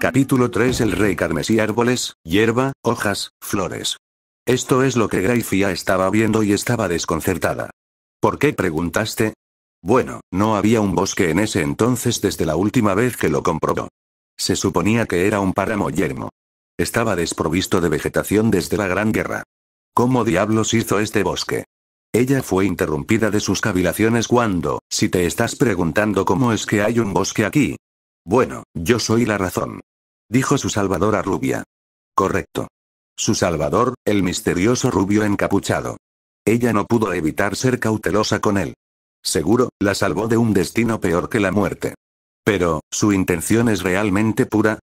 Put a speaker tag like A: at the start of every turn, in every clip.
A: Capítulo 3 El rey carmesí árboles, hierba, hojas, flores. Esto es lo que Gracia estaba viendo y estaba desconcertada. ¿Por qué preguntaste? Bueno, no había un bosque en ese entonces desde la última vez que lo comprobó. Se suponía que era un páramo yermo. Estaba desprovisto de vegetación desde la Gran Guerra. ¿Cómo diablos hizo este bosque? Ella fue interrumpida de sus cavilaciones cuando, si te estás preguntando cómo es que hay un bosque aquí. Bueno, yo soy la razón. Dijo su a rubia. Correcto. Su salvador, el misterioso rubio encapuchado. Ella no pudo evitar ser cautelosa con él. Seguro, la salvó de un destino peor que la muerte. Pero, ¿su intención es realmente pura?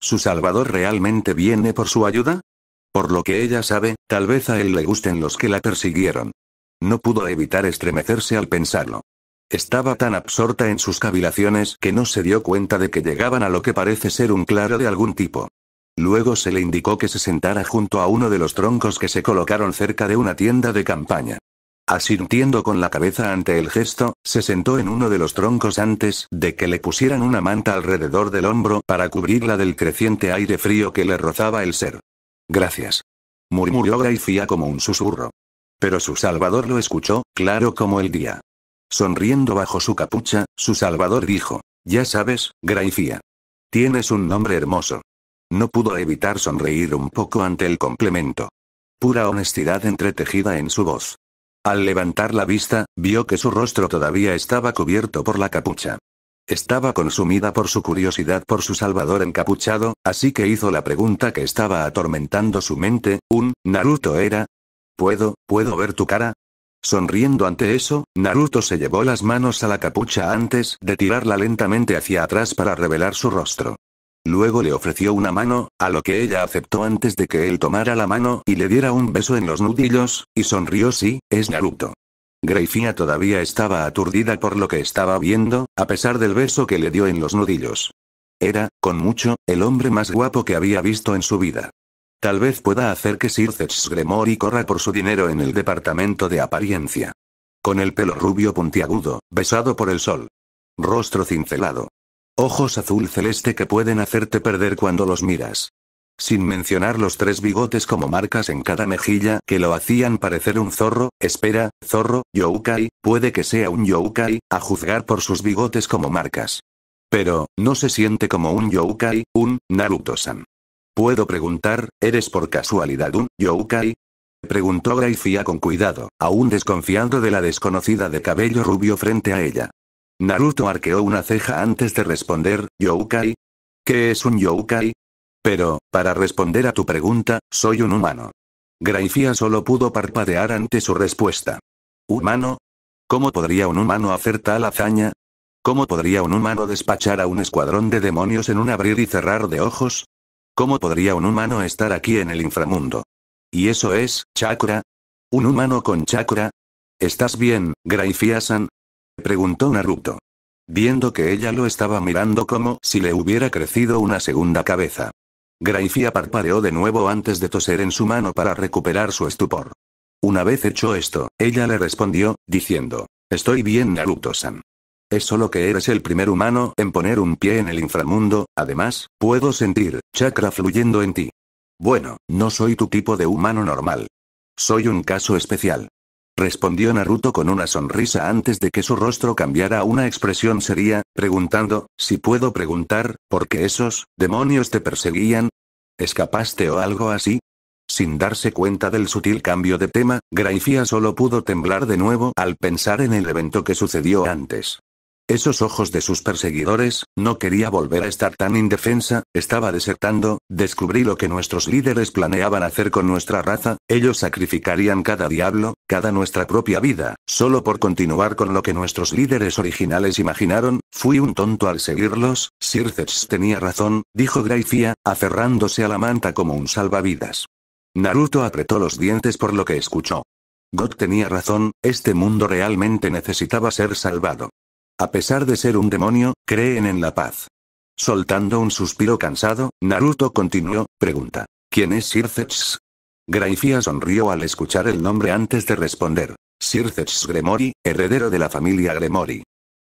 A: ¿Su salvador realmente viene por su ayuda? Por lo que ella sabe, tal vez a él le gusten los que la persiguieron. No pudo evitar estremecerse al pensarlo. Estaba tan absorta en sus cavilaciones que no se dio cuenta de que llegaban a lo que parece ser un claro de algún tipo. Luego se le indicó que se sentara junto a uno de los troncos que se colocaron cerca de una tienda de campaña. Asintiendo con la cabeza ante el gesto, se sentó en uno de los troncos antes de que le pusieran una manta alrededor del hombro para cubrirla del creciente aire frío que le rozaba el ser. Gracias. Murmuró Gracia como un susurro. Pero su salvador lo escuchó, claro como el día. Sonriendo bajo su capucha, su salvador dijo, ya sabes, Graifía. Tienes un nombre hermoso. No pudo evitar sonreír un poco ante el complemento. Pura honestidad entretejida en su voz. Al levantar la vista, vio que su rostro todavía estaba cubierto por la capucha. Estaba consumida por su curiosidad por su salvador encapuchado, así que hizo la pregunta que estaba atormentando su mente, ¿un Naruto era? ¿Puedo, puedo ver tu cara? Sonriendo ante eso, Naruto se llevó las manos a la capucha antes de tirarla lentamente hacia atrás para revelar su rostro. Luego le ofreció una mano, a lo que ella aceptó antes de que él tomara la mano y le diera un beso en los nudillos, y sonrió sí, es Naruto. Greifia todavía estaba aturdida por lo que estaba viendo, a pesar del beso que le dio en los nudillos. Era, con mucho, el hombre más guapo que había visto en su vida. Tal vez pueda hacer que Sir Gremory corra por su dinero en el departamento de apariencia. Con el pelo rubio puntiagudo, besado por el sol. Rostro cincelado. Ojos azul celeste que pueden hacerte perder cuando los miras. Sin mencionar los tres bigotes como marcas en cada mejilla que lo hacían parecer un zorro, espera, zorro, Youkai, puede que sea un Youkai, a juzgar por sus bigotes como marcas. Pero, no se siente como un Youkai, un Naruto-san. Puedo preguntar, ¿eres por casualidad un yokai? Preguntó Graifía con cuidado, aún desconfiando de la desconocida de cabello rubio frente a ella. Naruto arqueó una ceja antes de responder, ¿yokai? ¿Qué es un yokai? Pero, para responder a tu pregunta, soy un humano. Graifía solo pudo parpadear ante su respuesta. ¿Humano? ¿Cómo podría un humano hacer tal hazaña? ¿Cómo podría un humano despachar a un escuadrón de demonios en un abrir y cerrar de ojos? ¿Cómo podría un humano estar aquí en el inframundo? ¿Y eso es, chakra? ¿Un humano con chakra? ¿Estás bien, Graifiasan? Preguntó Naruto. Viendo que ella lo estaba mirando como si le hubiera crecido una segunda cabeza. Graifia parpadeó de nuevo antes de toser en su mano para recuperar su estupor. Una vez hecho esto, ella le respondió, diciendo, Estoy bien Naruto-san. Es solo que eres el primer humano en poner un pie en el inframundo, además, puedo sentir chakra fluyendo en ti. Bueno, no soy tu tipo de humano normal. Soy un caso especial. Respondió Naruto con una sonrisa antes de que su rostro cambiara una expresión seria, preguntando, si puedo preguntar, ¿por qué esos demonios te perseguían? ¿Escapaste o algo así? Sin darse cuenta del sutil cambio de tema, Graifía solo pudo temblar de nuevo al pensar en el evento que sucedió antes esos ojos de sus perseguidores, no quería volver a estar tan indefensa, estaba desertando, descubrí lo que nuestros líderes planeaban hacer con nuestra raza, ellos sacrificarían cada diablo, cada nuestra propia vida, solo por continuar con lo que nuestros líderes originales imaginaron, fui un tonto al seguirlos, Sirceps tenía razón, dijo Graifia, aferrándose a la manta como un salvavidas. Naruto apretó los dientes por lo que escuchó. God tenía razón, este mundo realmente necesitaba ser salvado. A pesar de ser un demonio, creen en la paz. Soltando un suspiro cansado, Naruto continuó, pregunta. ¿Quién es Sirzechs? Graifia sonrió al escuchar el nombre antes de responder. Sirzechs Gremori, heredero de la familia Gremori.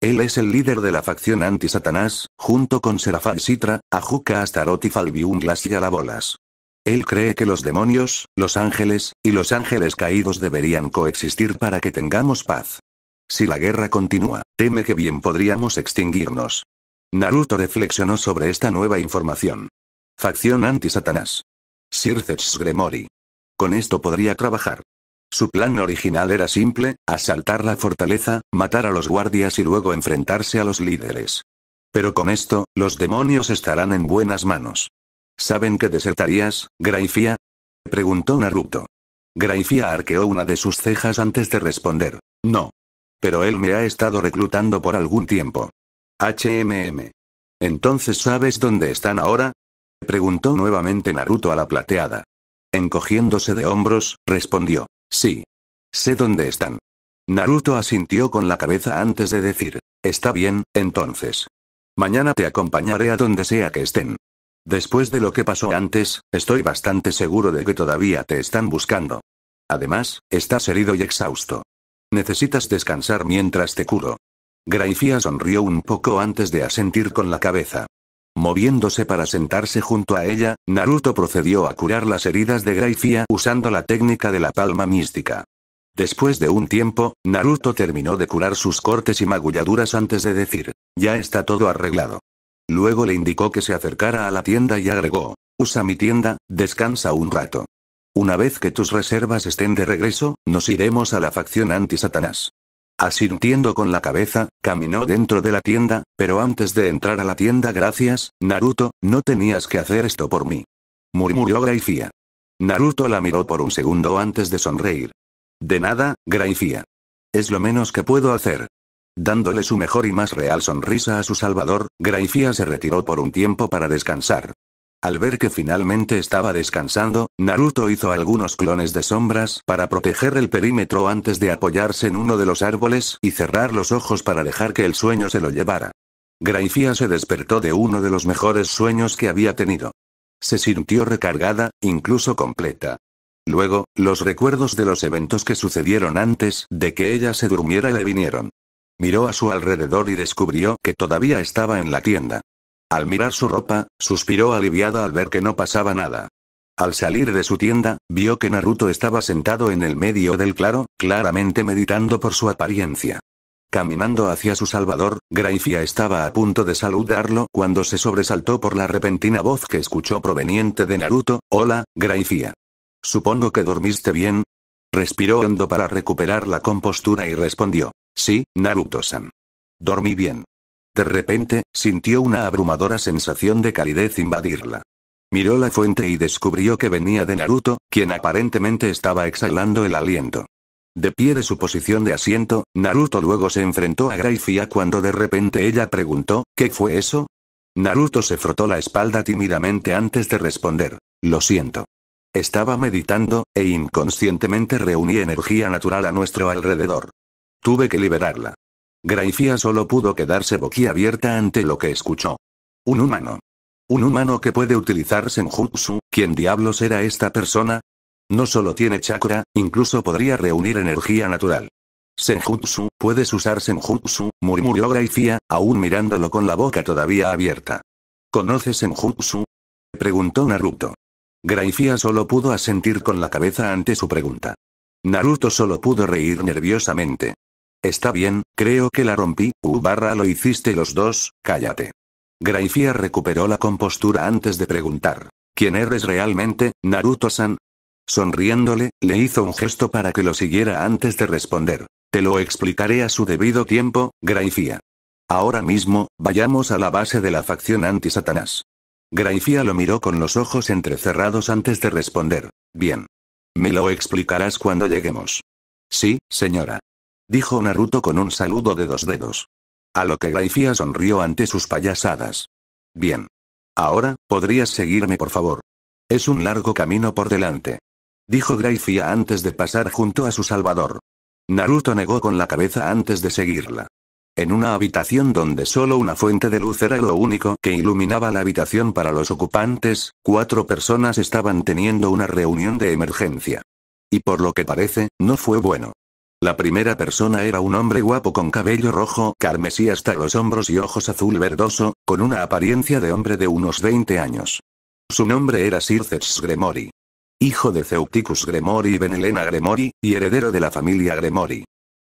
A: Él es el líder de la facción anti-Satanás, junto con Serafai Sitra, Ajuka Astaroth y Falbiunglas y Alabolas. Él cree que los demonios, los ángeles, y los ángeles caídos deberían coexistir para que tengamos paz. Si la guerra continúa, teme que bien podríamos extinguirnos. Naruto reflexionó sobre esta nueva información. Facción anti-Satanás. Sirces Gremory. Con esto podría trabajar. Su plan original era simple, asaltar la fortaleza, matar a los guardias y luego enfrentarse a los líderes. Pero con esto, los demonios estarán en buenas manos. ¿Saben que desertarías, Graifia? Preguntó Naruto. Graifia arqueó una de sus cejas antes de responder. No. Pero él me ha estado reclutando por algún tiempo. HMM. Entonces sabes dónde están ahora? Preguntó nuevamente Naruto a la plateada. Encogiéndose de hombros, respondió. Sí. Sé dónde están. Naruto asintió con la cabeza antes de decir. Está bien, entonces. Mañana te acompañaré a donde sea que estén. Después de lo que pasó antes, estoy bastante seguro de que todavía te están buscando. Además, estás herido y exhausto. Necesitas descansar mientras te curo. Graifia sonrió un poco antes de asentir con la cabeza. Moviéndose para sentarse junto a ella, Naruto procedió a curar las heridas de Graifia usando la técnica de la palma mística. Después de un tiempo, Naruto terminó de curar sus cortes y magulladuras antes de decir, ya está todo arreglado. Luego le indicó que se acercara a la tienda y agregó, usa mi tienda, descansa un rato. Una vez que tus reservas estén de regreso, nos iremos a la facción anti-Satanás. Asintiendo con la cabeza, caminó dentro de la tienda, pero antes de entrar a la tienda gracias, Naruto, no tenías que hacer esto por mí. Murmuró Graifía. Naruto la miró por un segundo antes de sonreír. De nada, Graifía. Es lo menos que puedo hacer. Dándole su mejor y más real sonrisa a su salvador, Graifía se retiró por un tiempo para descansar. Al ver que finalmente estaba descansando, Naruto hizo algunos clones de sombras para proteger el perímetro antes de apoyarse en uno de los árboles y cerrar los ojos para dejar que el sueño se lo llevara. Graifia se despertó de uno de los mejores sueños que había tenido. Se sintió recargada, incluso completa. Luego, los recuerdos de los eventos que sucedieron antes de que ella se durmiera le vinieron. Miró a su alrededor y descubrió que todavía estaba en la tienda. Al mirar su ropa, suspiró aliviada al ver que no pasaba nada. Al salir de su tienda, vio que Naruto estaba sentado en el medio del claro, claramente meditando por su apariencia. Caminando hacia su salvador, Graifia estaba a punto de saludarlo cuando se sobresaltó por la repentina voz que escuchó proveniente de Naruto, Hola, Graifia. Supongo que dormiste bien. Respiró hondo para recuperar la compostura y respondió, Sí, Naruto-san. Dormí bien. De repente, sintió una abrumadora sensación de calidez invadirla. Miró la fuente y descubrió que venía de Naruto, quien aparentemente estaba exhalando el aliento. De pie de su posición de asiento, Naruto luego se enfrentó a Graifia cuando de repente ella preguntó, ¿qué fue eso? Naruto se frotó la espalda tímidamente antes de responder, lo siento. Estaba meditando, e inconscientemente reuní energía natural a nuestro alrededor. Tuve que liberarla. Graifia solo pudo quedarse boquiabierta ante lo que escuchó. Un humano. Un humano que puede utilizar Senjutsu, ¿quién diablos era esta persona? No solo tiene chakra, incluso podría reunir energía natural. Senjutsu, puedes usar Senjutsu, murmuró Graifia, aún mirándolo con la boca todavía abierta. ¿Conoces Senjutsu? Preguntó Naruto. Graifia solo pudo asentir con la cabeza ante su pregunta. Naruto solo pudo reír nerviosamente. Está bien, creo que la rompí, u barra lo hiciste los dos, cállate. Graifía recuperó la compostura antes de preguntar. ¿Quién eres realmente, Naruto-san? Sonriéndole, le hizo un gesto para que lo siguiera antes de responder. Te lo explicaré a su debido tiempo, Graifía. Ahora mismo, vayamos a la base de la facción anti-Satanás. Graifia lo miró con los ojos entrecerrados antes de responder. Bien. Me lo explicarás cuando lleguemos. Sí, señora. Dijo Naruto con un saludo de dos dedos. A lo que Graifía sonrió ante sus payasadas. Bien. Ahora, podrías seguirme por favor. Es un largo camino por delante. Dijo Graifía antes de pasar junto a su salvador. Naruto negó con la cabeza antes de seguirla. En una habitación donde solo una fuente de luz era lo único que iluminaba la habitación para los ocupantes, cuatro personas estaban teniendo una reunión de emergencia. Y por lo que parece, no fue bueno. La primera persona era un hombre guapo con cabello rojo, carmesí hasta los hombros y ojos azul verdoso, con una apariencia de hombre de unos 20 años. Su nombre era sircex Gremori. Hijo de Ceuticus Gremori y Benelena Gremori, y heredero de la familia Gremori.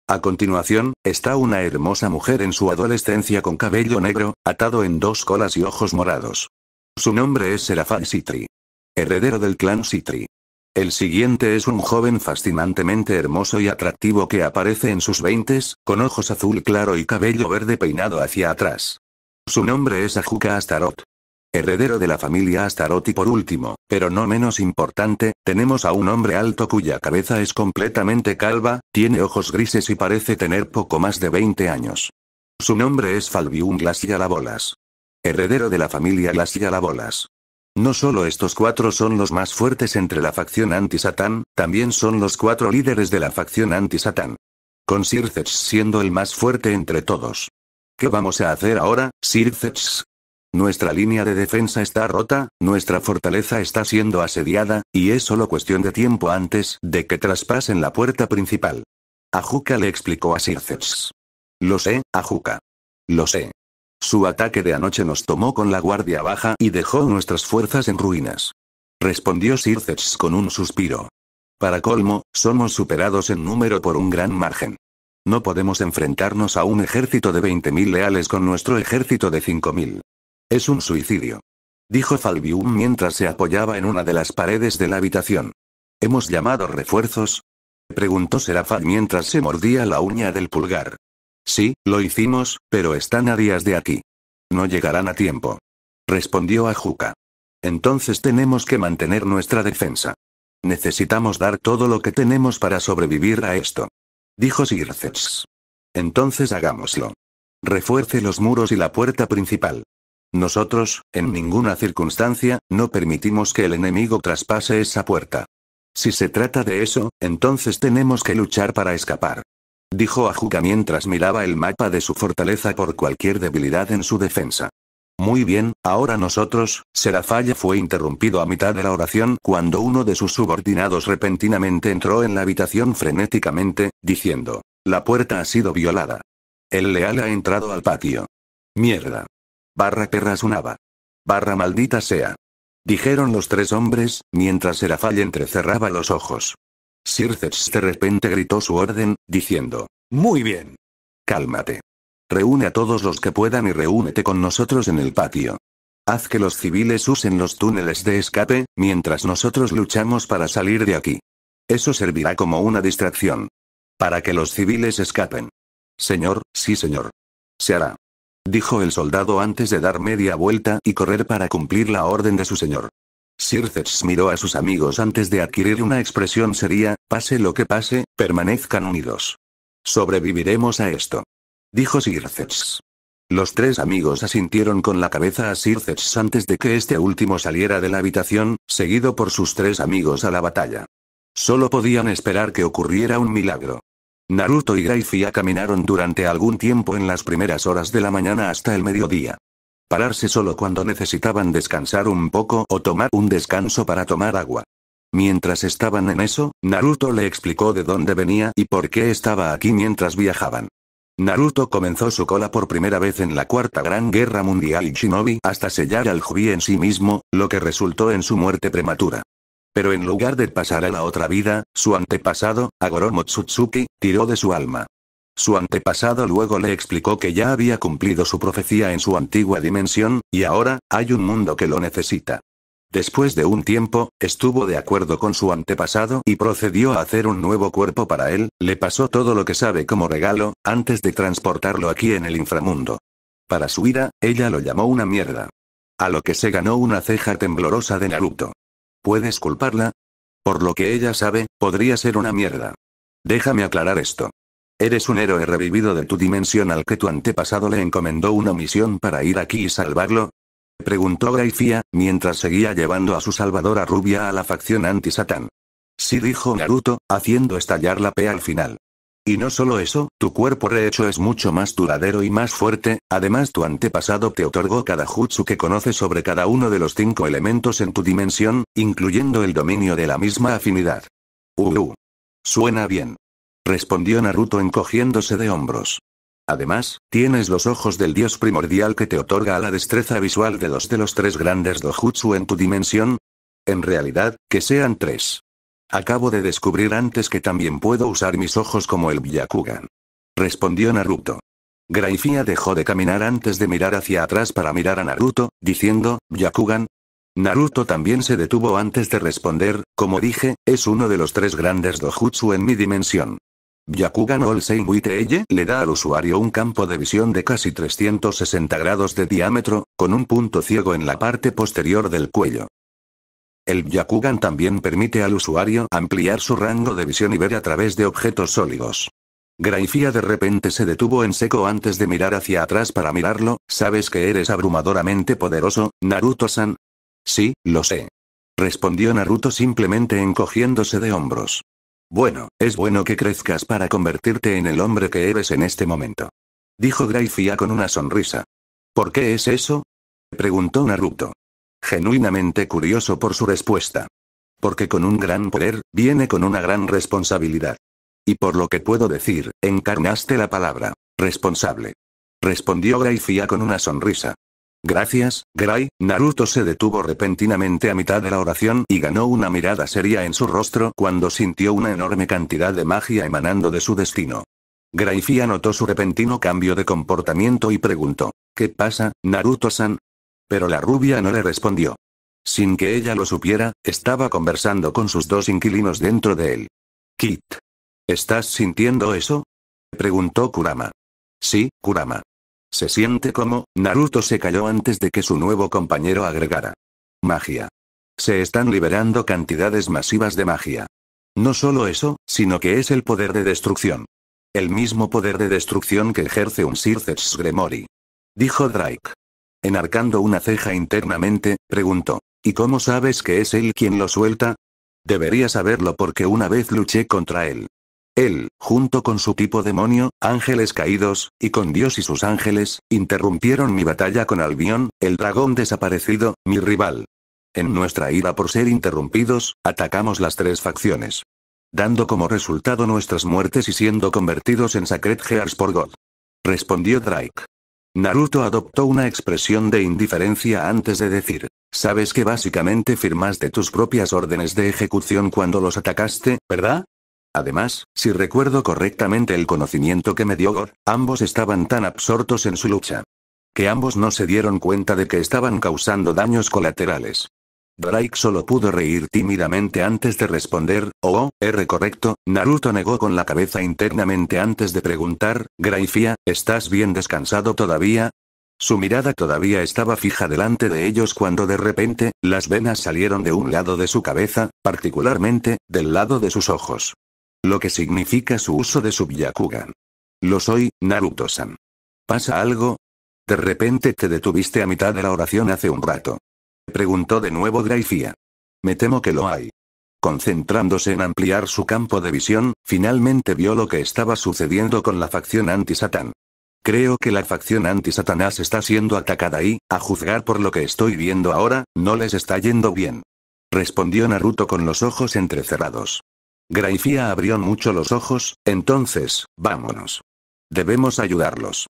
A: A continuación, está una hermosa mujer en su adolescencia con cabello negro, atado en dos colas y ojos morados. Su nombre es Serafán Sitri. Heredero del clan Sitri. El siguiente es un joven fascinantemente hermoso y atractivo que aparece en sus veintes, con ojos azul claro y cabello verde peinado hacia atrás. Su nombre es Ajuka Astaroth. Heredero de la familia Astaroth y por último, pero no menos importante, tenemos a un hombre alto cuya cabeza es completamente calva, tiene ojos grises y parece tener poco más de 20 años. Su nombre es Falvium Glacialabolas. Heredero de la familia Glacialabolas. No solo estos cuatro son los más fuertes entre la facción anti-Satán, también son los cuatro líderes de la facción anti-Satán. Con Sircex siendo el más fuerte entre todos. ¿Qué vamos a hacer ahora, Sircex? Nuestra línea de defensa está rota, nuestra fortaleza está siendo asediada, y es solo cuestión de tiempo antes de que traspasen la puerta principal. Ajuka le explicó a Sircex. Lo sé, Ajuka. Lo sé. Su ataque de anoche nos tomó con la guardia baja y dejó nuestras fuerzas en ruinas. Respondió Sircex con un suspiro. Para colmo, somos superados en número por un gran margen. No podemos enfrentarnos a un ejército de 20.000 leales con nuestro ejército de 5.000. Es un suicidio. Dijo Falbium mientras se apoyaba en una de las paredes de la habitación. ¿Hemos llamado refuerzos? Preguntó Serafal mientras se mordía la uña del pulgar. Sí, lo hicimos, pero están a días de aquí. No llegarán a tiempo. Respondió Ajuka. Entonces tenemos que mantener nuestra defensa. Necesitamos dar todo lo que tenemos para sobrevivir a esto. Dijo Sirces. Entonces hagámoslo. Refuerce los muros y la puerta principal. Nosotros, en ninguna circunstancia, no permitimos que el enemigo traspase esa puerta. Si se trata de eso, entonces tenemos que luchar para escapar dijo Ajuka mientras miraba el mapa de su fortaleza por cualquier debilidad en su defensa. Muy bien, ahora nosotros, Serafalla fue interrumpido a mitad de la oración cuando uno de sus subordinados repentinamente entró en la habitación frenéticamente, diciendo, la puerta ha sido violada. El leal ha entrado al patio. Mierda. Barra perra sunaba. Barra maldita sea. Dijeron los tres hombres, mientras Serafalla entrecerraba los ojos. Circes de repente gritó su orden, diciendo, Muy bien. Cálmate. Reúne a todos los que puedan y reúnete con nosotros en el patio. Haz que los civiles usen los túneles de escape, mientras nosotros luchamos para salir de aquí. Eso servirá como una distracción. Para que los civiles escapen. Señor, sí señor. Se hará. Dijo el soldado antes de dar media vuelta y correr para cumplir la orden de su señor. Sirces miró a sus amigos antes de adquirir una expresión seria, pase lo que pase, permanezcan unidos. Sobreviviremos a esto. Dijo Sirces. Los tres amigos asintieron con la cabeza a Sirces antes de que este último saliera de la habitación, seguido por sus tres amigos a la batalla. Solo podían esperar que ocurriera un milagro. Naruto y Graifia caminaron durante algún tiempo en las primeras horas de la mañana hasta el mediodía. Pararse solo cuando necesitaban descansar un poco o tomar un descanso para tomar agua. Mientras estaban en eso, Naruto le explicó de dónde venía y por qué estaba aquí mientras viajaban. Naruto comenzó su cola por primera vez en la Cuarta Gran Guerra Mundial y Shinobi hasta sellar al Jubi en sí mismo, lo que resultó en su muerte prematura. Pero en lugar de pasar a la otra vida, su antepasado, Agoromo tiró de su alma. Su antepasado luego le explicó que ya había cumplido su profecía en su antigua dimensión, y ahora, hay un mundo que lo necesita. Después de un tiempo, estuvo de acuerdo con su antepasado y procedió a hacer un nuevo cuerpo para él, le pasó todo lo que sabe como regalo, antes de transportarlo aquí en el inframundo. Para su ira, ella lo llamó una mierda. A lo que se ganó una ceja temblorosa de Naruto. ¿Puedes culparla? Por lo que ella sabe, podría ser una mierda. Déjame aclarar esto. Eres un héroe revivido de tu dimensión al que tu antepasado le encomendó una misión para ir aquí y salvarlo. Preguntó Graifia, mientras seguía llevando a su salvadora rubia a la facción anti-Satán. Sí dijo Naruto, haciendo estallar la P al final. Y no solo eso, tu cuerpo rehecho es mucho más duradero y más fuerte, además tu antepasado te otorgó cada jutsu que conoces sobre cada uno de los cinco elementos en tu dimensión, incluyendo el dominio de la misma afinidad. Uh, uh. Suena bien respondió Naruto encogiéndose de hombros. Además, tienes los ojos del dios primordial que te otorga la destreza visual de los de los tres grandes dojutsu en tu dimensión. En realidad, que sean tres. Acabo de descubrir antes que también puedo usar mis ojos como el Byakugan. Respondió Naruto. Graifia dejó de caminar antes de mirar hacia atrás para mirar a Naruto, diciendo, Byakugan. Naruto también se detuvo antes de responder, como dije, es uno de los tres grandes dojutsu en mi dimensión. Yakugan All le da al usuario un campo de visión de casi 360 grados de diámetro, con un punto ciego en la parte posterior del cuello. El Yakugan también permite al usuario ampliar su rango de visión y ver a través de objetos sólidos. Graifía de repente se detuvo en seco antes de mirar hacia atrás para mirarlo, ¿sabes que eres abrumadoramente poderoso, Naruto-san? Sí, lo sé. Respondió Naruto simplemente encogiéndose de hombros. Bueno, es bueno que crezcas para convertirte en el hombre que eres en este momento. Dijo Graifia con una sonrisa. ¿Por qué es eso? Preguntó Naruto. Genuinamente curioso por su respuesta. Porque con un gran poder, viene con una gran responsabilidad. Y por lo que puedo decir, encarnaste la palabra, responsable. Respondió Graifia con una sonrisa. Gracias, Gray. Naruto se detuvo repentinamente a mitad de la oración y ganó una mirada seria en su rostro cuando sintió una enorme cantidad de magia emanando de su destino. Grayfia notó su repentino cambio de comportamiento y preguntó, ¿Qué pasa, Naruto-san? Pero la rubia no le respondió. Sin que ella lo supiera, estaba conversando con sus dos inquilinos dentro de él. Kit. ¿Estás sintiendo eso? Preguntó Kurama. Sí, Kurama. Se siente como, Naruto se calló antes de que su nuevo compañero agregara. Magia. Se están liberando cantidades masivas de magia. No solo eso, sino que es el poder de destrucción. El mismo poder de destrucción que ejerce un Circes Gremory. Dijo Drake. Enarcando una ceja internamente, preguntó. ¿Y cómo sabes que es él quien lo suelta? Debería saberlo porque una vez luché contra él. Él, junto con su tipo demonio, ángeles caídos, y con Dios y sus ángeles, interrumpieron mi batalla con Albion, el dragón desaparecido, mi rival. En nuestra ira por ser interrumpidos, atacamos las tres facciones. Dando como resultado nuestras muertes y siendo convertidos en Sacred Gears por God. Respondió Drake. Naruto adoptó una expresión de indiferencia antes de decir, sabes que básicamente firmaste tus propias órdenes de ejecución cuando los atacaste, ¿verdad? Además, si recuerdo correctamente el conocimiento que me dio Gor, ambos estaban tan absortos en su lucha. Que ambos no se dieron cuenta de que estaban causando daños colaterales. Drake solo pudo reír tímidamente antes de responder, oh, oh, R correcto, Naruto negó con la cabeza internamente antes de preguntar, Graifia, ¿estás bien descansado todavía? Su mirada todavía estaba fija delante de ellos cuando de repente, las venas salieron de un lado de su cabeza, particularmente, del lado de sus ojos. Lo que significa su uso de su Byakugan. Lo soy, Naruto-san. ¿Pasa algo? De repente te detuviste a mitad de la oración hace un rato. Preguntó de nuevo Graifia. Me temo que lo hay. Concentrándose en ampliar su campo de visión, finalmente vio lo que estaba sucediendo con la facción anti-Satán. Creo que la facción anti-Satanás está siendo atacada y, a juzgar por lo que estoy viendo ahora, no les está yendo bien. Respondió Naruto con los ojos entrecerrados. Graifía abrió mucho los ojos, entonces, vámonos. Debemos ayudarlos.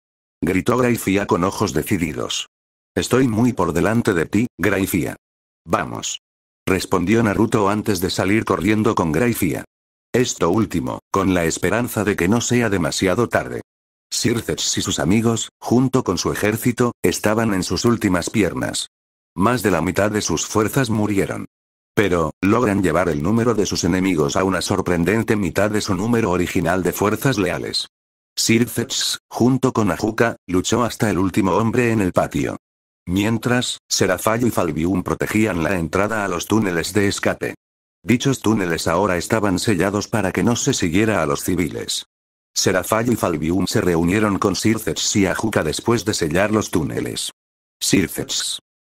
A: Gritó Graifía con ojos decididos. Estoy muy por delante de ti, Graifía. Vamos. Respondió Naruto antes de salir corriendo con Graifía. Esto último, con la esperanza de que no sea demasiado tarde. Sirces y sus amigos, junto con su ejército, estaban en sus últimas piernas. Más de la mitad de sus fuerzas murieron pero, logran llevar el número de sus enemigos a una sorprendente mitad de su número original de fuerzas leales. Sirfetch, junto con Ajuka, luchó hasta el último hombre en el patio. Mientras, Serafayo y Falbium protegían la entrada a los túneles de escape. Dichos túneles ahora estaban sellados para que no se siguiera a los civiles. Serafayo y Falbium se reunieron con Sirfetch y Ajuka después de sellar los túneles. Sirfetch.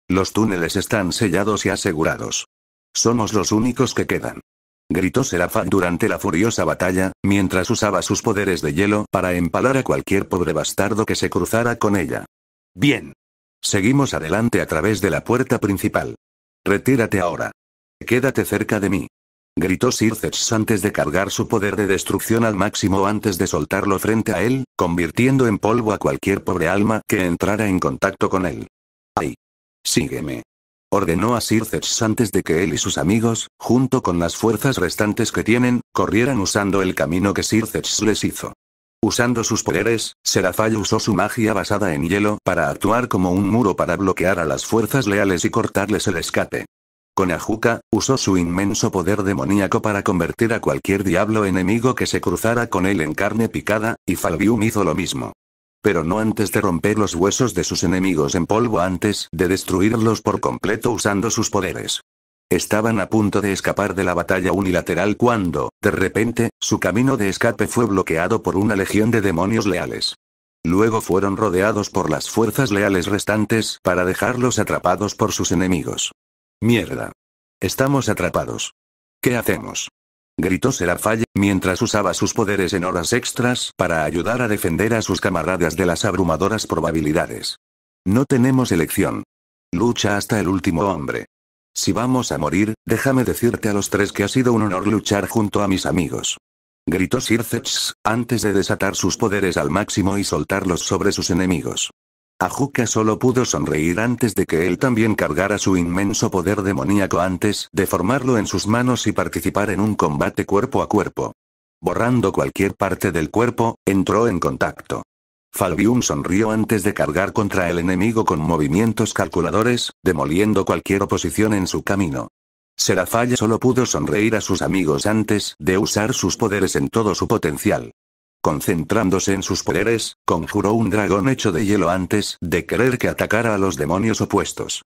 A: Los túneles están sellados y asegurados. Somos los únicos que quedan. Gritó Serafán durante la furiosa batalla, mientras usaba sus poderes de hielo para empalar a cualquier pobre bastardo que se cruzara con ella. Bien. Seguimos adelante a través de la puerta principal. Retírate ahora. Quédate cerca de mí. Gritó Sirces antes de cargar su poder de destrucción al máximo antes de soltarlo frente a él, convirtiendo en polvo a cualquier pobre alma que entrara en contacto con él. ¡Ay! Sígueme. Ordenó a Circex antes de que él y sus amigos, junto con las fuerzas restantes que tienen, corrieran usando el camino que Circex les hizo. Usando sus poderes, Serafall usó su magia basada en hielo para actuar como un muro para bloquear a las fuerzas leales y cortarles el escape. Con Ajuka, usó su inmenso poder demoníaco para convertir a cualquier diablo enemigo que se cruzara con él en carne picada, y Falbium hizo lo mismo. Pero no antes de romper los huesos de sus enemigos en polvo antes de destruirlos por completo usando sus poderes. Estaban a punto de escapar de la batalla unilateral cuando, de repente, su camino de escape fue bloqueado por una legión de demonios leales. Luego fueron rodeados por las fuerzas leales restantes para dejarlos atrapados por sus enemigos. Mierda. Estamos atrapados. ¿Qué hacemos? gritó Serafai mientras usaba sus poderes en horas extras para ayudar a defender a sus camaradas de las abrumadoras probabilidades. No tenemos elección. Lucha hasta el último hombre. Si vamos a morir, déjame decirte a los tres que ha sido un honor luchar junto a mis amigos. Gritó Sirzechs, antes de desatar sus poderes al máximo y soltarlos sobre sus enemigos. Ajuka solo pudo sonreír antes de que él también cargara su inmenso poder demoníaco antes de formarlo en sus manos y participar en un combate cuerpo a cuerpo. Borrando cualquier parte del cuerpo, entró en contacto. Falbium sonrió antes de cargar contra el enemigo con movimientos calculadores, demoliendo cualquier oposición en su camino. Serafalla solo pudo sonreír a sus amigos antes de usar sus poderes en todo su potencial. Concentrándose en sus poderes, conjuró un dragón hecho de hielo antes de querer que atacara a los demonios opuestos.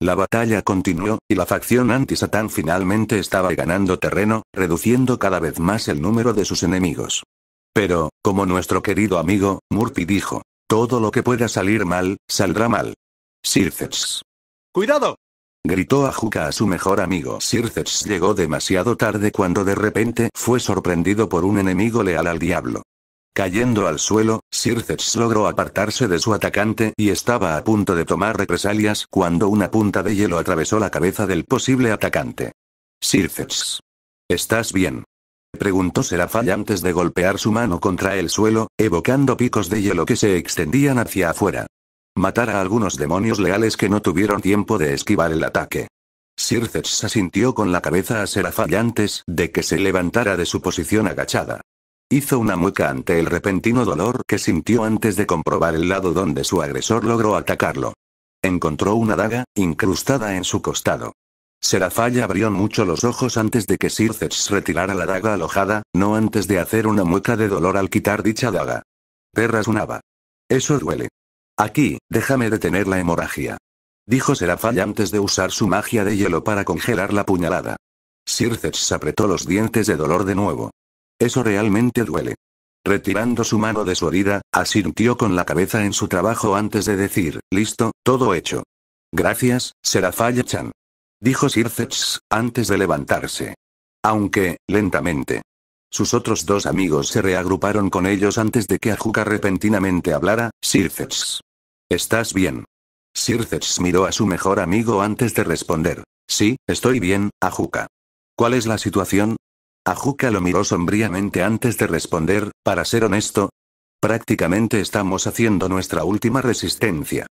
A: La batalla continuó, y la facción anti-Satán finalmente estaba ganando terreno, reduciendo cada vez más el número de sus enemigos. Pero, como nuestro querido amigo, Murphy dijo, todo lo que pueda salir mal, saldrá mal. Sircex. ¡Cuidado! Gritó Ajuka a su mejor amigo. Sircex llegó demasiado tarde cuando de repente fue sorprendido por un enemigo leal al diablo. Cayendo al suelo, Sircex logró apartarse de su atacante y estaba a punto de tomar represalias cuando una punta de hielo atravesó la cabeza del posible atacante. Sirces. ¿Estás bien? Preguntó Serafay antes de golpear su mano contra el suelo, evocando picos de hielo que se extendían hacia afuera. Matar a algunos demonios leales que no tuvieron tiempo de esquivar el ataque. se asintió con la cabeza a Serafay antes de que se levantara de su posición agachada. Hizo una mueca ante el repentino dolor que sintió antes de comprobar el lado donde su agresor logró atacarlo. Encontró una daga, incrustada en su costado. Serafalla abrió mucho los ojos antes de que Sircex retirara la daga alojada, no antes de hacer una mueca de dolor al quitar dicha daga. Perras unaba. Eso duele. Aquí, déjame detener la hemorragia. Dijo Serafalla antes de usar su magia de hielo para congelar la puñalada. Sircex apretó los dientes de dolor de nuevo. Eso realmente duele. Retirando su mano de su herida, asintió con la cabeza en su trabajo antes de decir, listo, todo hecho. Gracias, Serafaya-chan. Dijo Sircex, antes de levantarse. Aunque, lentamente. Sus otros dos amigos se reagruparon con ellos antes de que Ajuka repentinamente hablara, Sircex. ¿Estás bien? Sircex miró a su mejor amigo antes de responder. Sí, estoy bien, Ajuka. ¿Cuál es la situación? Ajuka lo miró sombríamente antes de responder, para ser honesto. Prácticamente estamos haciendo nuestra última resistencia.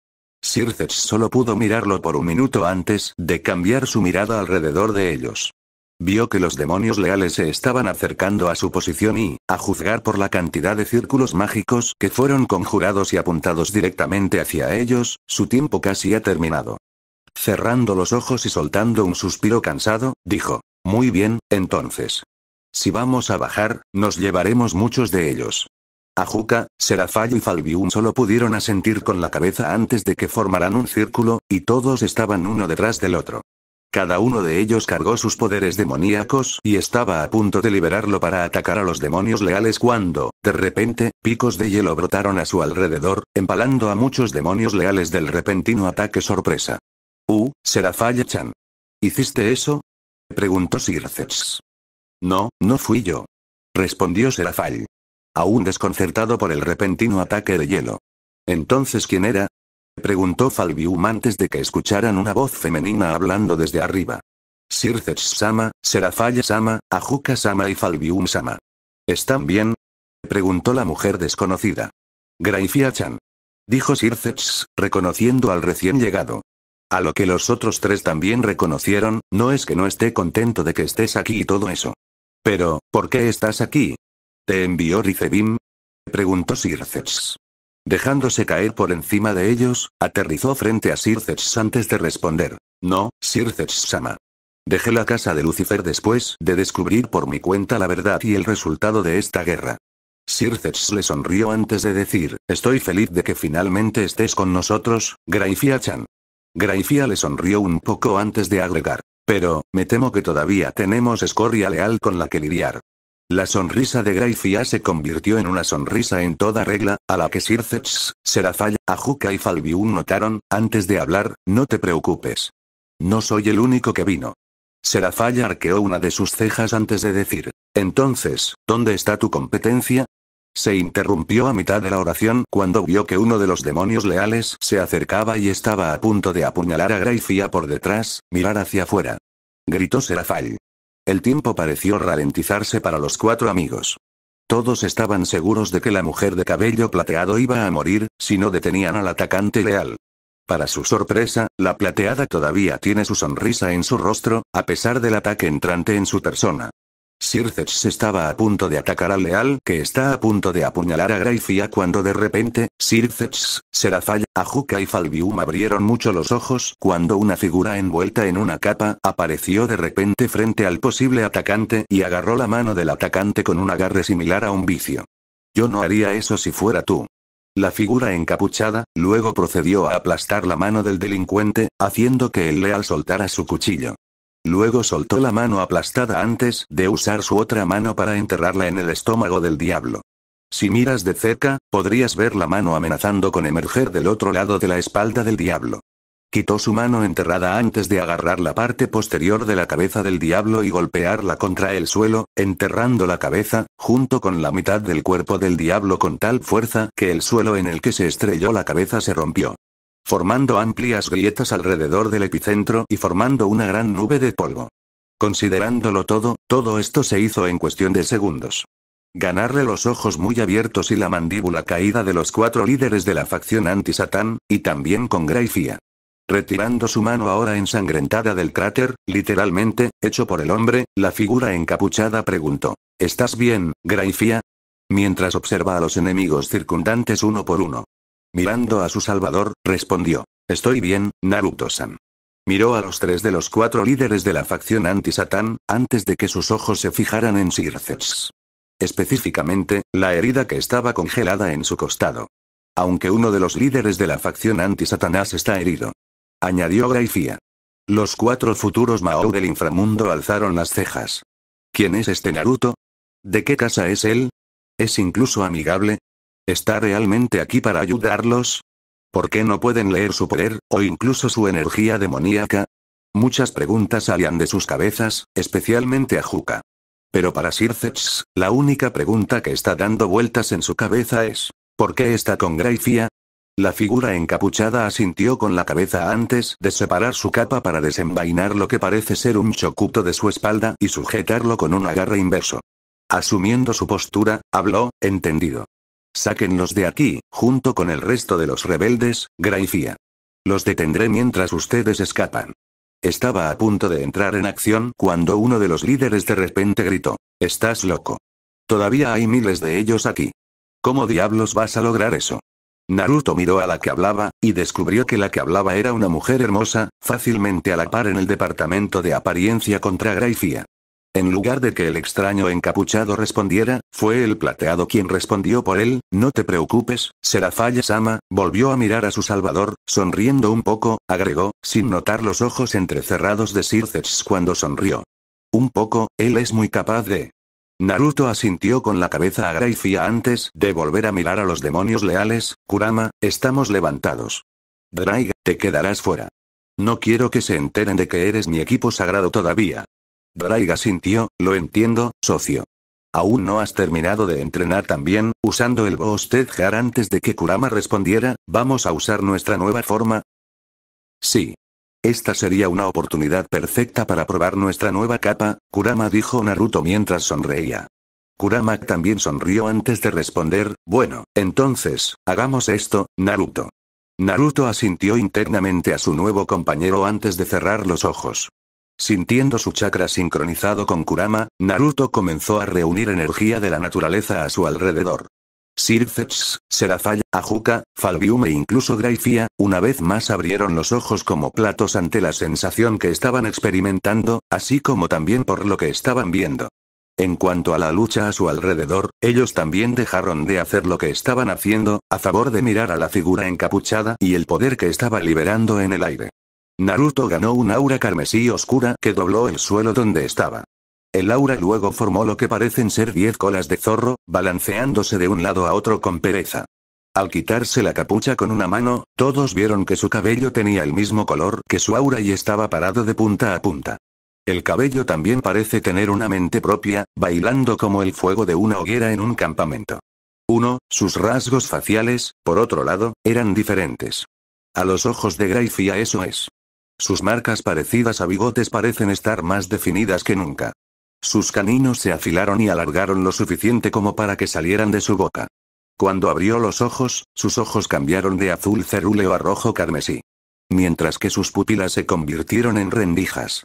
A: Sirces solo pudo mirarlo por un minuto antes de cambiar su mirada alrededor de ellos. Vio que los demonios leales se estaban acercando a su posición y, a juzgar por la cantidad de círculos mágicos que fueron conjurados y apuntados directamente hacia ellos, su tiempo casi ha terminado. Cerrando los ojos y soltando un suspiro cansado, dijo, Muy bien, entonces, si vamos a bajar, nos llevaremos muchos de ellos. Ajuka, Serafalle y Falbium solo pudieron asentir con la cabeza antes de que formaran un círculo, y todos estaban uno detrás del otro. Cada uno de ellos cargó sus poderes demoníacos y estaba a punto de liberarlo para atacar a los demonios leales cuando, de repente, picos de hielo brotaron a su alrededor, empalando a muchos demonios leales del repentino ataque sorpresa. Uh, Serafalla-chan. ¿Hiciste eso? preguntó Sircex. No, no fui yo. Respondió Serafal. Aún desconcertado por el repentino ataque de hielo. Entonces, ¿quién era? Preguntó Falbium antes de que escucharan una voz femenina hablando desde arriba. Sirces sama Serafai sama Ajuka-sama y Falbium-sama. ¿Están bien? Preguntó la mujer desconocida. Graifia-chan. Dijo Sirces, reconociendo al recién llegado. A lo que los otros tres también reconocieron, no es que no esté contento de que estés aquí y todo eso. Pero, ¿por qué estás aquí? ¿Te envió Ricebim? Preguntó Sirces. Dejándose caer por encima de ellos, aterrizó frente a Sircex antes de responder. No, Sirces sama Dejé la casa de Lucifer después de descubrir por mi cuenta la verdad y el resultado de esta guerra. Sirces le sonrió antes de decir, estoy feliz de que finalmente estés con nosotros, Graifia-chan. Graifia le sonrió un poco antes de agregar, pero, me temo que todavía tenemos escoria leal con la que lidiar. La sonrisa de Grayfia se convirtió en una sonrisa en toda regla, a la que Sirceps, Serafalla, Ajuka y Falbiun notaron, antes de hablar, no te preocupes. No soy el único que vino. Serafalla arqueó una de sus cejas antes de decir, entonces, ¿dónde está tu competencia? Se interrumpió a mitad de la oración cuando vio que uno de los demonios leales se acercaba y estaba a punto de apuñalar a Grafía por detrás, mirar hacia afuera. Gritó Serafal. El tiempo pareció ralentizarse para los cuatro amigos. Todos estaban seguros de que la mujer de cabello plateado iba a morir, si no detenían al atacante leal. Para su sorpresa, la plateada todavía tiene su sonrisa en su rostro, a pesar del ataque entrante en su persona. Sirces estaba a punto de atacar al leal que está a punto de apuñalar a Graifia cuando de repente, Sirces, Serafalla, Ajuka y Falbium abrieron mucho los ojos cuando una figura envuelta en una capa apareció de repente frente al posible atacante y agarró la mano del atacante con un agarre similar a un vicio. Yo no haría eso si fuera tú. La figura encapuchada, luego procedió a aplastar la mano del delincuente, haciendo que el leal soltara su cuchillo. Luego soltó la mano aplastada antes de usar su otra mano para enterrarla en el estómago del diablo. Si miras de cerca, podrías ver la mano amenazando con emerger del otro lado de la espalda del diablo. Quitó su mano enterrada antes de agarrar la parte posterior de la cabeza del diablo y golpearla contra el suelo, enterrando la cabeza, junto con la mitad del cuerpo del diablo con tal fuerza que el suelo en el que se estrelló la cabeza se rompió formando amplias grietas alrededor del epicentro y formando una gran nube de polvo. Considerándolo todo, todo esto se hizo en cuestión de segundos. Ganarle los ojos muy abiertos y la mandíbula caída de los cuatro líderes de la facción anti-Satán, y también con Graifía. Retirando su mano ahora ensangrentada del cráter, literalmente, hecho por el hombre, la figura encapuchada preguntó. ¿Estás bien, Graifía? Mientras observa a los enemigos circundantes uno por uno. Mirando a su salvador, respondió. Estoy bien, Naruto-san. Miró a los tres de los cuatro líderes de la facción anti-Satán, antes de que sus ojos se fijaran en Sirces. Específicamente, la herida que estaba congelada en su costado. Aunque uno de los líderes de la facción anti-Satanás está herido. Añadió Graifía. Los cuatro futuros Mao del inframundo alzaron las cejas. ¿Quién es este Naruto? ¿De qué casa es él? ¿Es incluso amigable? ¿Está realmente aquí para ayudarlos? ¿Por qué no pueden leer su poder, o incluso su energía demoníaca? Muchas preguntas salían de sus cabezas, especialmente a Juca. Pero para Sirceps, la única pregunta que está dando vueltas en su cabeza es, ¿por qué está con Graifia? La figura encapuchada asintió con la cabeza antes de separar su capa para desenvainar lo que parece ser un chocuto de su espalda y sujetarlo con un agarre inverso. Asumiendo su postura, habló, entendido. Sáquenlos de aquí, junto con el resto de los rebeldes, Graifía. Los detendré mientras ustedes escapan. Estaba a punto de entrar en acción cuando uno de los líderes de repente gritó. Estás loco. Todavía hay miles de ellos aquí. ¿Cómo diablos vas a lograr eso? Naruto miró a la que hablaba, y descubrió que la que hablaba era una mujer hermosa, fácilmente a la par en el departamento de apariencia contra Graifía. En lugar de que el extraño encapuchado respondiera, fue el plateado quien respondió por él, no te preocupes, será falla Sama, volvió a mirar a su salvador, sonriendo un poco, agregó, sin notar los ojos entrecerrados de Sirces cuando sonrió. Un poco, él es muy capaz de... Naruto asintió con la cabeza a Graifia antes de volver a mirar a los demonios leales, Kurama, estamos levantados. Draiga, te quedarás fuera. No quiero que se enteren de que eres mi equipo sagrado todavía. Draiga sintió, lo entiendo, socio. Aún no has terminado de entrenar también, usando el Boosted Jar antes de que Kurama respondiera, ¿vamos a usar nuestra nueva forma? Sí. Esta sería una oportunidad perfecta para probar nuestra nueva capa, Kurama dijo Naruto mientras sonreía. Kurama también sonrió antes de responder, bueno, entonces, hagamos esto, Naruto. Naruto asintió internamente a su nuevo compañero antes de cerrar los ojos. Sintiendo su chakra sincronizado con Kurama, Naruto comenzó a reunir energía de la naturaleza a su alrededor. Sirceps, serafaya Ajuka, Falbiume e incluso Graifia, una vez más abrieron los ojos como platos ante la sensación que estaban experimentando, así como también por lo que estaban viendo. En cuanto a la lucha a su alrededor, ellos también dejaron de hacer lo que estaban haciendo, a favor de mirar a la figura encapuchada y el poder que estaba liberando en el aire. Naruto ganó un aura carmesí oscura que dobló el suelo donde estaba. El aura luego formó lo que parecen ser diez colas de zorro, balanceándose de un lado a otro con pereza. Al quitarse la capucha con una mano, todos vieron que su cabello tenía el mismo color que su aura y estaba parado de punta a punta. El cabello también parece tener una mente propia, bailando como el fuego de una hoguera en un campamento. Uno, sus rasgos faciales, por otro lado, eran diferentes. A los ojos de Graifia eso es. Sus marcas parecidas a bigotes parecen estar más definidas que nunca. Sus caninos se afilaron y alargaron lo suficiente como para que salieran de su boca. Cuando abrió los ojos, sus ojos cambiaron de azul cerúleo a rojo carmesí. Mientras que sus pupilas se convirtieron en rendijas.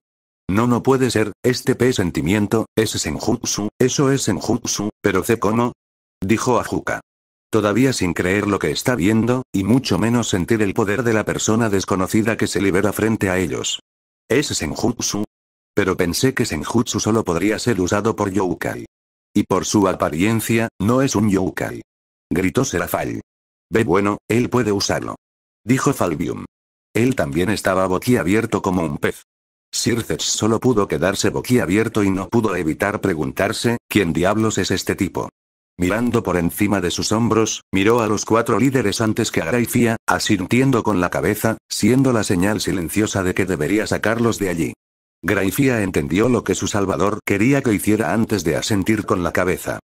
A: No, no puede ser, este pe sentimiento, es Senjutsu, eso es Senjutsu, pero sé cómo. Dijo Ajuka. Todavía sin creer lo que está viendo, y mucho menos sentir el poder de la persona desconocida que se libera frente a ellos. ¿Es Senjutsu? Pero pensé que Senjutsu solo podría ser usado por Youkai. Y por su apariencia, no es un Youkai. Gritó Serafal. Ve bueno, él puede usarlo. Dijo Falbium. Él también estaba boquiabierto como un pez. Sirces solo pudo quedarse boquiabierto y no pudo evitar preguntarse, ¿quién diablos es este tipo? Mirando por encima de sus hombros, miró a los cuatro líderes antes que a Graifia, asintiendo con la cabeza, siendo la señal silenciosa de que debería sacarlos de allí. Graifia entendió lo que su salvador quería que hiciera antes de asentir con la cabeza.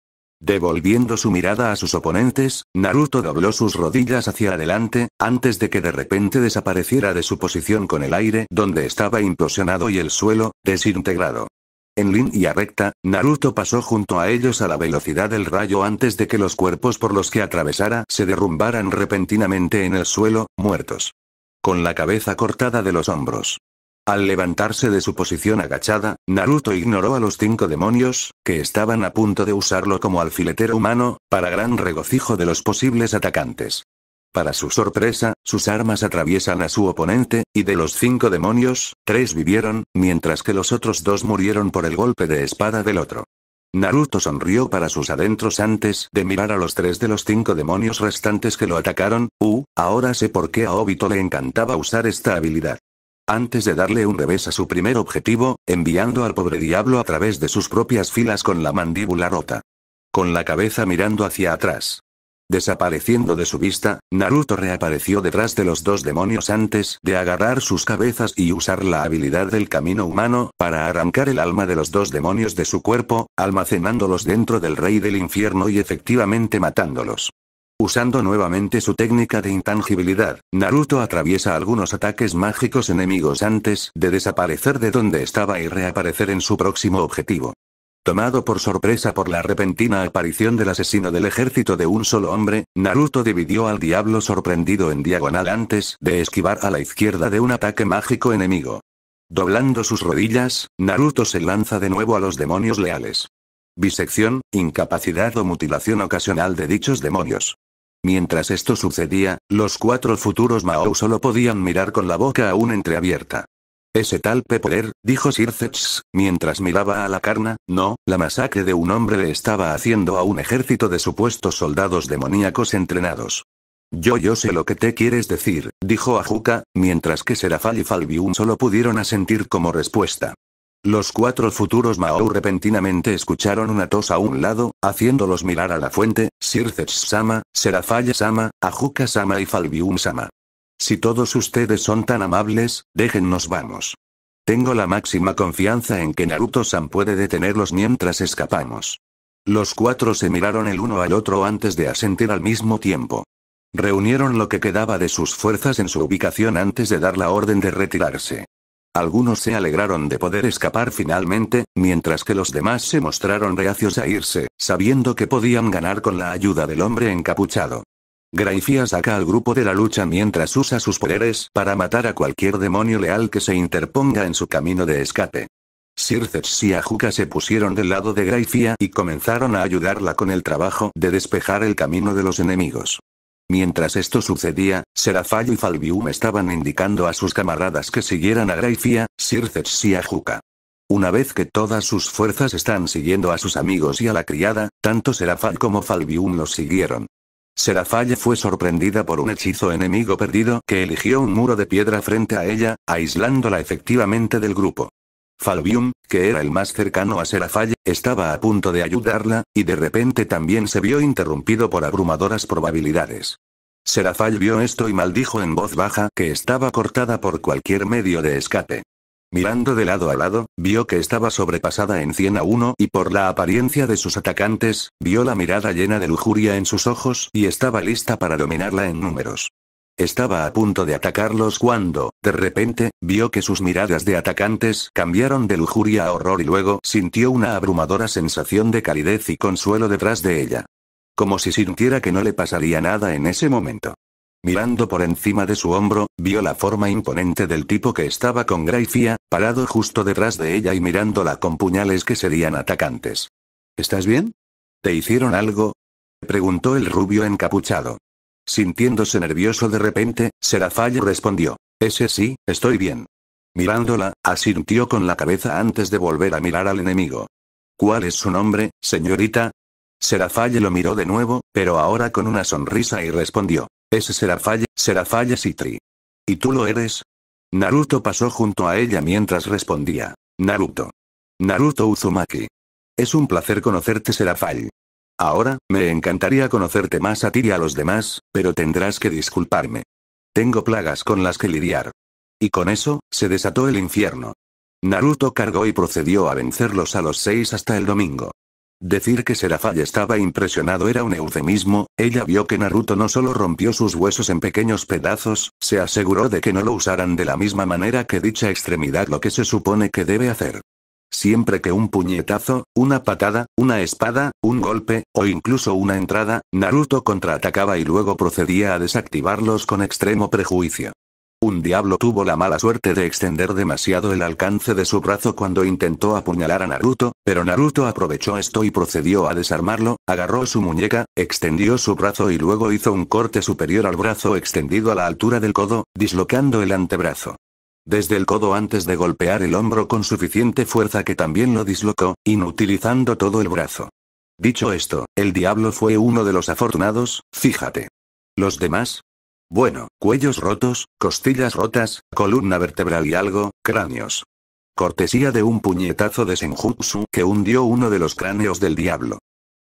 A: Devolviendo su mirada a sus oponentes, Naruto dobló sus rodillas hacia adelante, antes de que de repente desapareciera de su posición con el aire donde estaba implosionado y el suelo, desintegrado. En línea recta, Naruto pasó junto a ellos a la velocidad del rayo antes de que los cuerpos por los que atravesara se derrumbaran repentinamente en el suelo, muertos. Con la cabeza cortada de los hombros. Al levantarse de su posición agachada, Naruto ignoró a los cinco demonios, que estaban a punto de usarlo como alfiletero humano, para gran regocijo de los posibles atacantes. Para su sorpresa, sus armas atraviesan a su oponente, y de los cinco demonios, tres vivieron, mientras que los otros dos murieron por el golpe de espada del otro. Naruto sonrió para sus adentros antes de mirar a los tres de los cinco demonios restantes que lo atacaron, U, ahora sé por qué a Obito le encantaba usar esta habilidad. Antes de darle un revés a su primer objetivo, enviando al pobre diablo a través de sus propias filas con la mandíbula rota. Con la cabeza mirando hacia atrás, Desapareciendo de su vista, Naruto reapareció detrás de los dos demonios antes de agarrar sus cabezas y usar la habilidad del camino humano para arrancar el alma de los dos demonios de su cuerpo, almacenándolos dentro del rey del infierno y efectivamente matándolos. Usando nuevamente su técnica de intangibilidad, Naruto atraviesa algunos ataques mágicos enemigos antes de desaparecer de donde estaba y reaparecer en su próximo objetivo. Tomado por sorpresa por la repentina aparición del asesino del ejército de un solo hombre, Naruto dividió al diablo sorprendido en diagonal antes de esquivar a la izquierda de un ataque mágico enemigo. Doblando sus rodillas, Naruto se lanza de nuevo a los demonios leales. Bisección, incapacidad o mutilación ocasional de dichos demonios. Mientras esto sucedía, los cuatro futuros Mao solo podían mirar con la boca aún entreabierta. Ese tal Pepoder, dijo Sirces, mientras miraba a la carna, no, la masacre de un hombre le estaba haciendo a un ejército de supuestos soldados demoníacos entrenados. Yo yo sé lo que te quieres decir, dijo Ajuka, mientras que Serafal y Falbium solo pudieron asentir como respuesta. Los cuatro futuros Mao repentinamente escucharon una tos a un lado, haciéndolos mirar a la fuente, Sirces sama serafalle sama Ajuka-sama y Falbium-sama. Si todos ustedes son tan amables, déjennos vamos. Tengo la máxima confianza en que Naruto-san puede detenerlos mientras escapamos. Los cuatro se miraron el uno al otro antes de asentir al mismo tiempo. Reunieron lo que quedaba de sus fuerzas en su ubicación antes de dar la orden de retirarse. Algunos se alegraron de poder escapar finalmente, mientras que los demás se mostraron reacios a irse, sabiendo que podían ganar con la ayuda del hombre encapuchado. Grayfia saca al grupo de la lucha mientras usa sus poderes para matar a cualquier demonio leal que se interponga en su camino de escape. Circes y Ajuka se pusieron del lado de Grayfia y comenzaron a ayudarla con el trabajo de despejar el camino de los enemigos. Mientras esto sucedía, Serafallo y Falbium estaban indicando a sus camaradas que siguieran a Grayfia, Circes y Ajuka. Una vez que todas sus fuerzas están siguiendo a sus amigos y a la criada, tanto Serafal como Falbium los siguieron. Serafalle fue sorprendida por un hechizo enemigo perdido que eligió un muro de piedra frente a ella, aislándola efectivamente del grupo. Falvium, que era el más cercano a Serafalle, estaba a punto de ayudarla, y de repente también se vio interrumpido por abrumadoras probabilidades. Serafalle vio esto y maldijo en voz baja que estaba cortada por cualquier medio de escape. Mirando de lado a lado, vio que estaba sobrepasada en 100 a 1 y por la apariencia de sus atacantes, vio la mirada llena de lujuria en sus ojos y estaba lista para dominarla en números. Estaba a punto de atacarlos cuando, de repente, vio que sus miradas de atacantes cambiaron de lujuria a horror y luego sintió una abrumadora sensación de calidez y consuelo detrás de ella. Como si sintiera que no le pasaría nada en ese momento. Mirando por encima de su hombro, vio la forma imponente del tipo que estaba con Gracia, parado justo detrás de ella y mirándola con puñales que serían atacantes. ¿Estás bien? ¿Te hicieron algo? preguntó el rubio encapuchado. Sintiéndose nervioso de repente, Serafalle respondió. Ese sí, estoy bien. Mirándola, asintió con la cabeza antes de volver a mirar al enemigo. ¿Cuál es su nombre, señorita? Serafalle lo miró de nuevo, pero ahora con una sonrisa y respondió. Ese será Falle, será ¿Y tú lo eres? Naruto pasó junto a ella mientras respondía. Naruto. Naruto Uzumaki. Es un placer conocerte Serafalla. Ahora, me encantaría conocerte más a ti y a los demás, pero tendrás que disculparme. Tengo plagas con las que lidiar. Y con eso, se desató el infierno. Naruto cargó y procedió a vencerlos a los seis hasta el domingo. Decir que Serafai estaba impresionado era un eufemismo, ella vio que Naruto no solo rompió sus huesos en pequeños pedazos, se aseguró de que no lo usaran de la misma manera que dicha extremidad lo que se supone que debe hacer. Siempre que un puñetazo, una patada, una espada, un golpe, o incluso una entrada, Naruto contraatacaba y luego procedía a desactivarlos con extremo prejuicio diablo tuvo la mala suerte de extender demasiado el alcance de su brazo cuando intentó apuñalar a Naruto, pero Naruto aprovechó esto y procedió a desarmarlo, agarró su muñeca, extendió su brazo y luego hizo un corte superior al brazo extendido a la altura del codo, dislocando el antebrazo. Desde el codo antes de golpear el hombro con suficiente fuerza que también lo dislocó, inutilizando todo el brazo. Dicho esto, el diablo fue uno de los afortunados, fíjate. Los demás, bueno, cuellos rotos, costillas rotas, columna vertebral y algo, cráneos. Cortesía de un puñetazo de Senjutsu que hundió uno de los cráneos del diablo.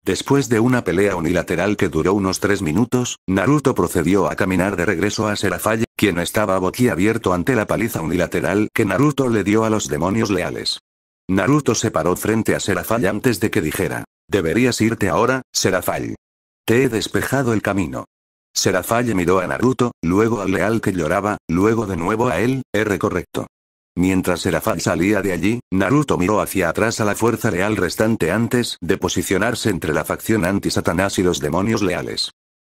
A: Después de una pelea unilateral que duró unos tres minutos, Naruto procedió a caminar de regreso a Serafai, quien estaba boquiabierto ante la paliza unilateral que Naruto le dio a los demonios leales. Naruto se paró frente a Serafai antes de que dijera, deberías irte ahora, Serafai. Te he despejado el camino. Serafalle miró a Naruto, luego al leal que lloraba, luego de nuevo a él, R correcto. Mientras Serafal salía de allí, Naruto miró hacia atrás a la fuerza leal restante antes de posicionarse entre la facción anti-Satanás y los demonios leales.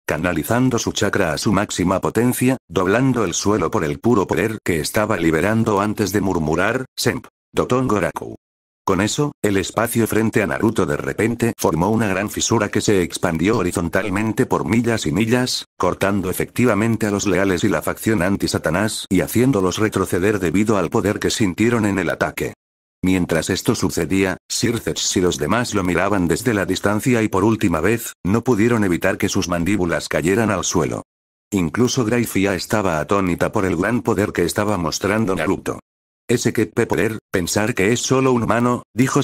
A: Canalizando su chakra a su máxima potencia, doblando el suelo por el puro poder que estaba liberando antes de murmurar, Semp. Doton Goraku. Con eso, el espacio frente a Naruto de repente formó una gran fisura que se expandió horizontalmente por millas y millas, cortando efectivamente a los leales y la facción anti-Satanás y haciéndolos retroceder debido al poder que sintieron en el ataque. Mientras esto sucedía, Sircex y los demás lo miraban desde la distancia y por última vez, no pudieron evitar que sus mandíbulas cayeran al suelo. Incluso Graifia estaba atónita por el gran poder que estaba mostrando Naruto. Ese que poder, pensar que es solo un humano, dijo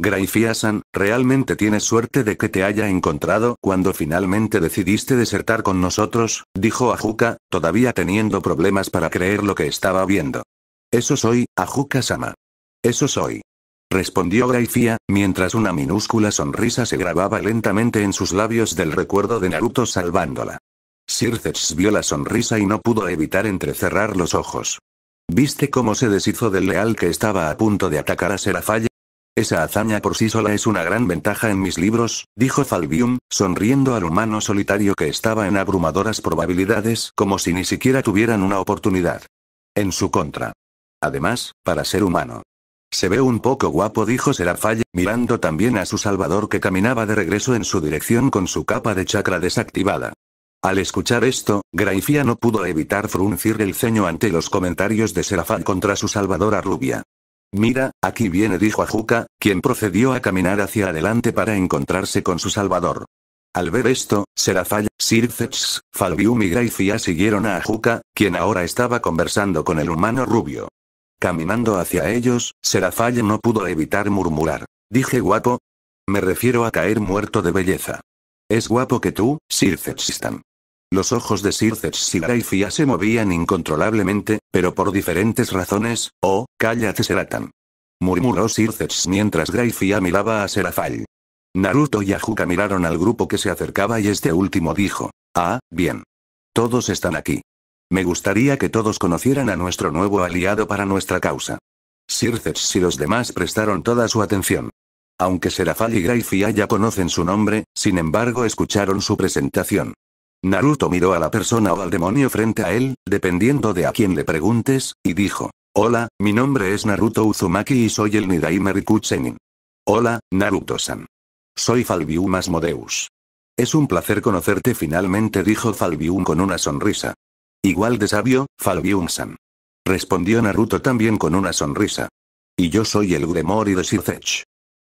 A: Graifia-san, realmente tienes suerte de que te haya encontrado cuando finalmente decidiste desertar con nosotros, dijo Ajuka, todavía teniendo problemas para creer lo que estaba viendo. Eso soy, Ajuka-sama. Eso soy. Respondió Graifia, mientras una minúscula sonrisa se grababa lentamente en sus labios del recuerdo de Naruto salvándola. Sirces vio la sonrisa y no pudo evitar entrecerrar los ojos. ¿Viste cómo se deshizo del leal que estaba a punto de atacar a Serafalle? Esa hazaña por sí sola es una gran ventaja en mis libros, dijo Falbium, sonriendo al humano solitario que estaba en abrumadoras probabilidades como si ni siquiera tuvieran una oportunidad. En su contra. Además, para ser humano. Se ve un poco guapo, dijo Serafalle, mirando también a su salvador que caminaba de regreso en su dirección con su capa de chakra desactivada. Al escuchar esto, Graifía no pudo evitar fruncir el ceño ante los comentarios de Serafán contra su salvadora rubia. Mira, aquí viene dijo Ajuka, quien procedió a caminar hacia adelante para encontrarse con su salvador. Al ver esto, Serafal, Sircex, Falbium y Graifia siguieron a Ajuka, quien ahora estaba conversando con el humano rubio. Caminando hacia ellos, Serafal no pudo evitar murmurar. Dije guapo. Me refiero a caer muerto de belleza. Es guapo que tú, están. Los ojos de Sirces y Grayfia se movían incontrolablemente, pero por diferentes razones, oh, cállate Seratan. Murmuró Sirces mientras Graifia miraba a Serafal. Naruto y Ajuka miraron al grupo que se acercaba y este último dijo. Ah, bien. Todos están aquí. Me gustaría que todos conocieran a nuestro nuevo aliado para nuestra causa. Sirces y los demás prestaron toda su atención. Aunque Serafal y Grayfia ya conocen su nombre, sin embargo escucharon su presentación. Naruto miró a la persona o al demonio frente a él, dependiendo de a quién le preguntes, y dijo. Hola, mi nombre es Naruto Uzumaki y soy el Nidai Marikutsenin. Hola, Naruto-san. Soy Falbium Asmodeus. Es un placer conocerte finalmente dijo Falbium con una sonrisa. Igual de sabio, Falbium-san. Respondió Naruto también con una sonrisa. Y yo soy el Udemori de Sirzech.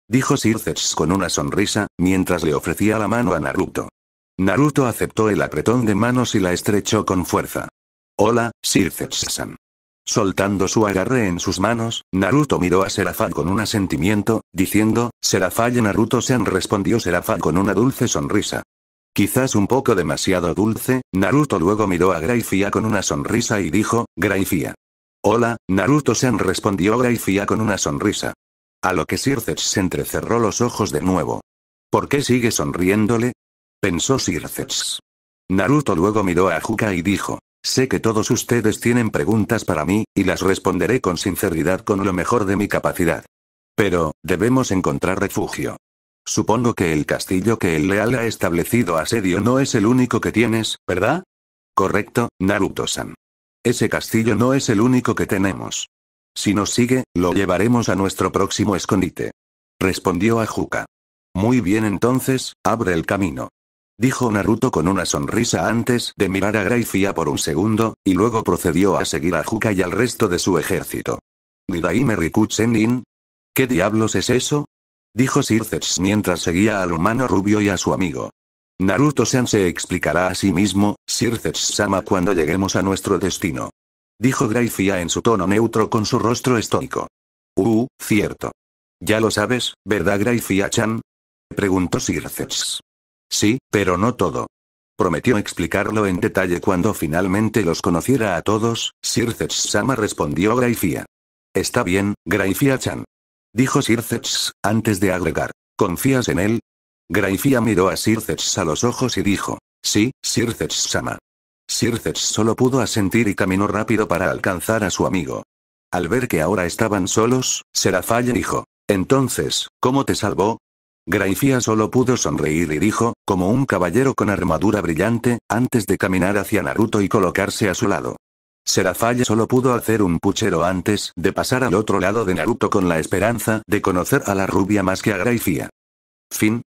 A: Dijo Sircech con una sonrisa, mientras le ofrecía la mano a Naruto. Naruto aceptó el apretón de manos y la estrechó con fuerza. Hola, Sirce-san. Soltando su agarre en sus manos, Naruto miró a Serafal con un asentimiento, diciendo, Serafal y Naruto-san respondió Serafal con una dulce sonrisa. Quizás un poco demasiado dulce, Naruto luego miró a Graifía con una sonrisa y dijo, Graifía. Hola, Naruto-san respondió Graifía con una sonrisa. A lo que Sirce se entrecerró los ojos de nuevo. ¿Por qué sigue sonriéndole? pensó Sirceps. Naruto luego miró a Juka y dijo, sé que todos ustedes tienen preguntas para mí, y las responderé con sinceridad con lo mejor de mi capacidad. Pero, debemos encontrar refugio. Supongo que el castillo que el leal ha establecido asedio no es el único que tienes, ¿verdad? Correcto, Naruto-san. Ese castillo no es el único que tenemos. Si nos sigue, lo llevaremos a nuestro próximo escondite. Respondió Juka. Muy bien entonces, abre el camino. Dijo Naruto con una sonrisa antes de mirar a Gracia por un segundo, y luego procedió a seguir a Juka y al resto de su ejército. Nidaime Chenin? ¿Qué diablos es eso? Dijo Sirceps mientras seguía al humano rubio y a su amigo. Naruto-san se explicará a sí mismo, Sirceps-sama cuando lleguemos a nuestro destino. Dijo Gracia en su tono neutro con su rostro estónico. Uh, cierto. Ya lo sabes, ¿verdad Gracia-chan? Preguntó Sirces. Sí, pero no todo. Prometió explicarlo en detalle cuando finalmente los conociera a todos, Sir Sama respondió Graifia. Está bien, Graifia-chan. Dijo Sirceps, antes de agregar. ¿Confías en él? Graifia miró a Sirceps a los ojos y dijo. Sí, Sirceps Sama. Sirceps solo pudo asentir y caminó rápido para alcanzar a su amigo. Al ver que ahora estaban solos, Serafaya dijo. Entonces, ¿cómo te salvó? Graifía solo pudo sonreír y dijo, como un caballero con armadura brillante, antes de caminar hacia Naruto y colocarse a su lado. Serafalle solo pudo hacer un puchero antes de pasar al otro lado de Naruto con la esperanza de conocer a la rubia más que a Grayfia. Fin,